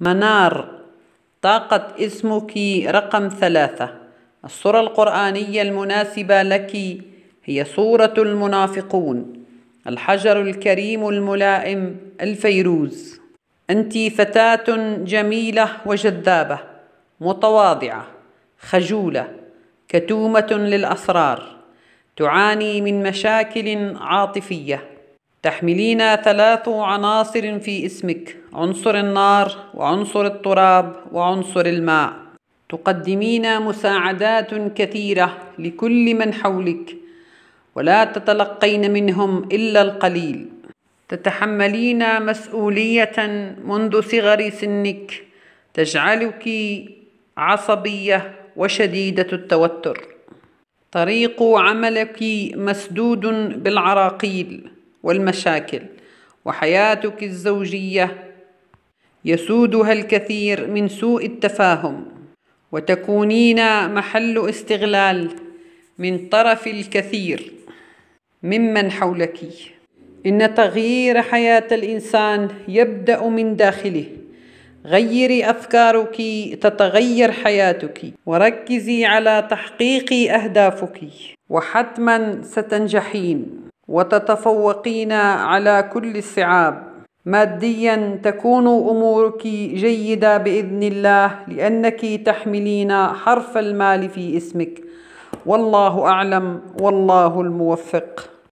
منار طاقة اسمك رقم ثلاثة الصورة القرآنية المناسبة لك هي صورة المنافقون الحجر الكريم الملائم الفيروز أنت فتاة جميلة وجذابة متواضعة خجولة كتومة للأسرار تعاني من مشاكل عاطفية تحملين ثلاث عناصر في اسمك عنصر النار وعنصر التراب وعنصر الماء تقدمين مساعدات كثيرة لكل من حولك ولا تتلقين منهم إلا القليل تتحملين مسؤولية منذ صغر سنك تجعلك عصبية وشديدة التوتر طريق عملك مسدود بالعراقيل والمشاكل وحياتك الزوجية يسودها الكثير من سوء التفاهم وتكونين محل استغلال من طرف الكثير ممن حولك إن تغيير حياة الإنسان يبدأ من داخله غيري أفكارك تتغير حياتك وركزي على تحقيق أهدافك وحتما ستنجحين وتتفوقين على كل الصعاب ماديا تكون امورك جيده باذن الله لانك تحملين حرف المال في اسمك والله اعلم والله الموفق